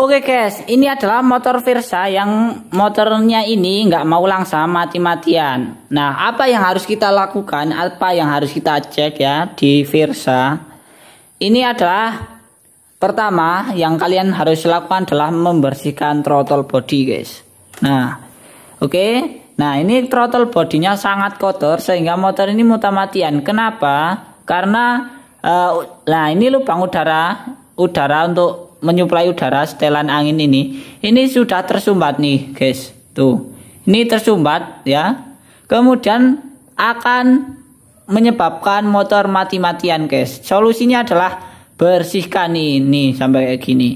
Oke guys, ini adalah motor Versa yang motornya ini nggak mau langsung mati-matian. Nah, apa yang harus kita lakukan, apa yang harus kita cek ya di Versa. Ini adalah pertama yang kalian harus lakukan adalah membersihkan throttle body guys. Nah, oke. Okay? Nah, ini throttle bodinya sangat kotor sehingga motor ini mati-matian. Kenapa? Karena uh, nah ini lubang udara udara untuk menyuplai udara setelan angin ini ini sudah tersumbat nih guys tuh ini tersumbat ya kemudian akan menyebabkan motor mati-matian guys solusinya adalah bersihkan ini sampai kayak gini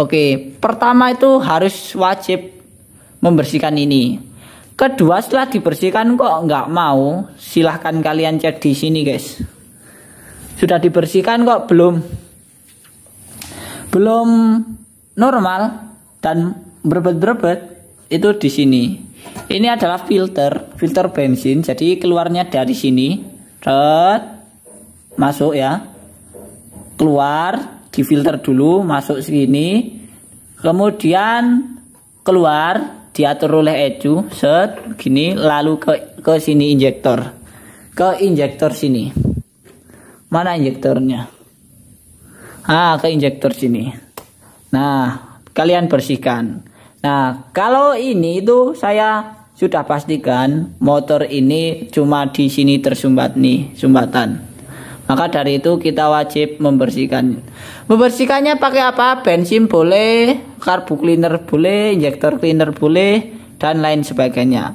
oke pertama itu harus wajib membersihkan ini kedua setelah dibersihkan kok nggak mau silahkan kalian cek di sini guys sudah dibersihkan kok belum belum normal dan berbet-berbet itu di sini. Ini adalah filter, filter bensin. Jadi keluarnya dari sini. Red, masuk ya. Keluar, di filter dulu, masuk sini. Kemudian keluar, diatur oleh ecu, set, gini, lalu ke ke sini injektor. Ke injektor sini. Mana injektornya? ah ke injektor sini nah kalian bersihkan nah kalau ini itu saya sudah pastikan motor ini cuma di sini tersumbat nih sumbatan maka dari itu kita wajib membersihkan membersihkannya pakai apa bensin boleh karbu cleaner boleh injektor cleaner boleh dan lain sebagainya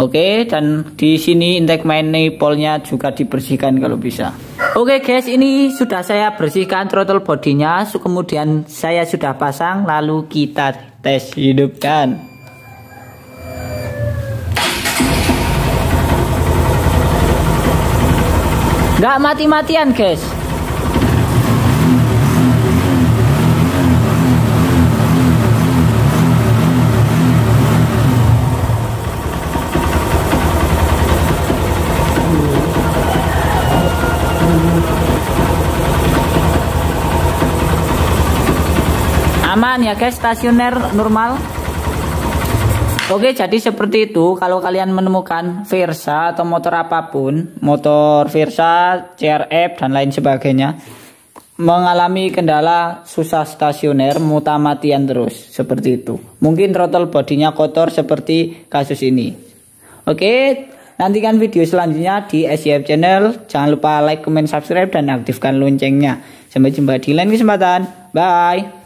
oke dan di sini intake manifoldnya juga dibersihkan kalau bisa Oke okay guys, ini sudah saya bersihkan throttle bodinya, kemudian saya sudah pasang, lalu kita tes hidupkan. Gak mati-matian guys. aman ya guys, stasioner normal. Oke, jadi seperti itu. Kalau kalian menemukan Versa atau motor apapun, motor Versa, CRF dan lain sebagainya, mengalami kendala susah stasioner, muta matian terus, seperti itu. Mungkin throttle bodinya kotor seperti kasus ini. Oke, nantikan video selanjutnya di SCF channel. Jangan lupa like, comment, subscribe dan aktifkan loncengnya. Sampai jumpa di lain kesempatan. Bye.